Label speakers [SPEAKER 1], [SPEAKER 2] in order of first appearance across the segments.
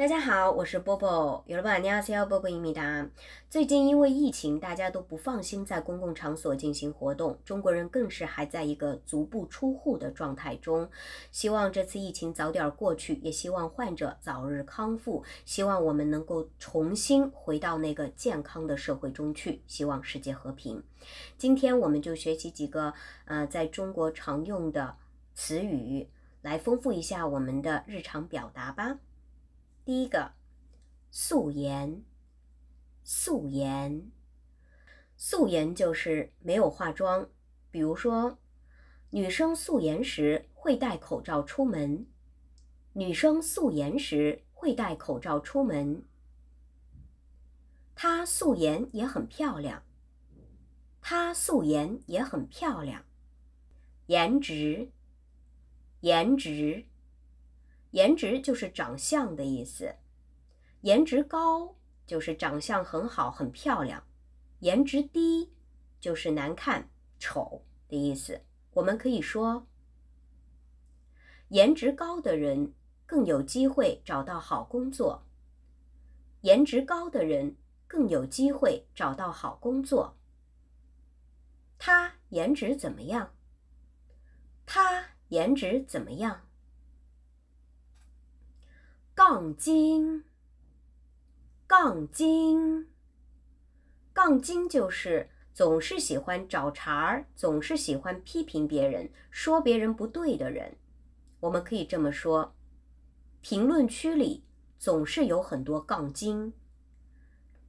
[SPEAKER 1] 大家好，我是波波。有了老板你好，波波英语答最近因为疫情，大家都不放心在公共场所进行活动，中国人更是还在一个足不出户的状态中。希望这次疫情早点过去，也希望患者早日康复，希望我们能够重新回到那个健康的社会中去。希望世界和平。今天我们就学习几个呃在中国常用的词语，来丰富一下我们的日常表达吧。第一个，素颜，素颜，素颜就是没有化妆。比如说，女生素颜时会戴口罩出门。女生素颜时会戴口罩出门。她素颜也很漂亮。她素颜也很漂亮。颜值，颜值。颜值就是长相的意思，颜值高就是长相很好、很漂亮，颜值低就是难看、丑的意思。我们可以说，颜值高的人更有机会找到好工作，颜值高的人更有机会找到好工作。他颜值怎么样？他颜值怎么样？杠精，杠精，杠精就是总是喜欢找茬儿，总是喜欢批评别人，说别人不对的人。我们可以这么说，评论区里总是有很多杠精，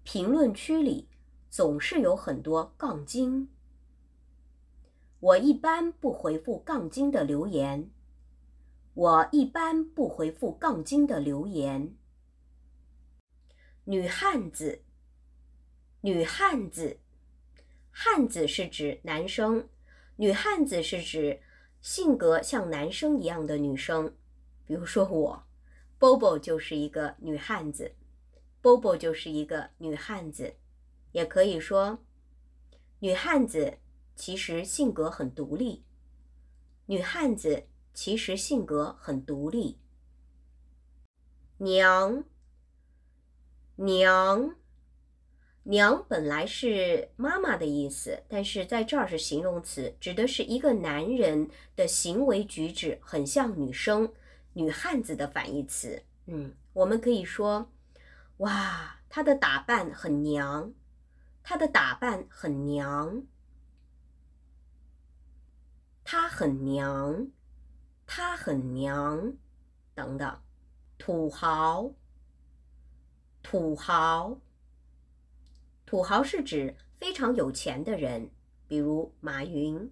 [SPEAKER 1] 评论区里总是有很多杠精。我一般不回复杠精的留言。我一般不回复杠精的留言。女汉子，女汉子，汉子是指男生，女汉子是指性格像男生一样的女生，比如说我，Bobo 就是一个女汉子，Bobo 就是一个女汉子，也可以说，女汉子其实性格很独立，女汉子。其实性格很独立。娘，娘，娘本来是妈妈的意思，但是在这儿是形容词，指的是一个男人的行为举止很像女生，女汉子的反义词。嗯，我们可以说，哇，她的打扮很娘，她的打扮很娘，她很娘。他很娘，等等，土豪，土豪，土豪是指非常有钱的人，比如马云。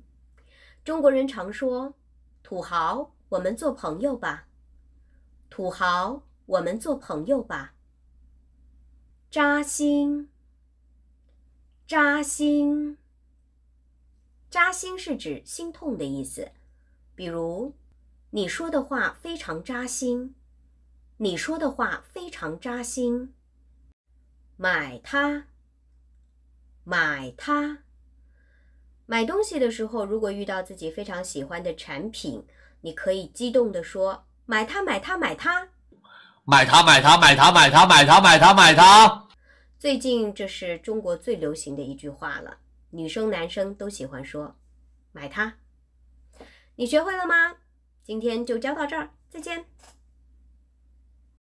[SPEAKER 1] 中国人常说“土豪”，我们做朋友吧，“土豪”，我们做朋友吧。扎心，扎心，扎心是指心痛的意思，比如。你说的话非常扎心，你说的话非常扎心。买它，买它，买东西的时候，如果遇到自己非常喜欢的产品，你可以激动的说：“买它，买它，买它，买它，买它，买它，买它，买它，买它。”最近这是中国最流行的一句话了，女生男生都喜欢说“买它”，你学会了吗？今天就教到这儿，再见。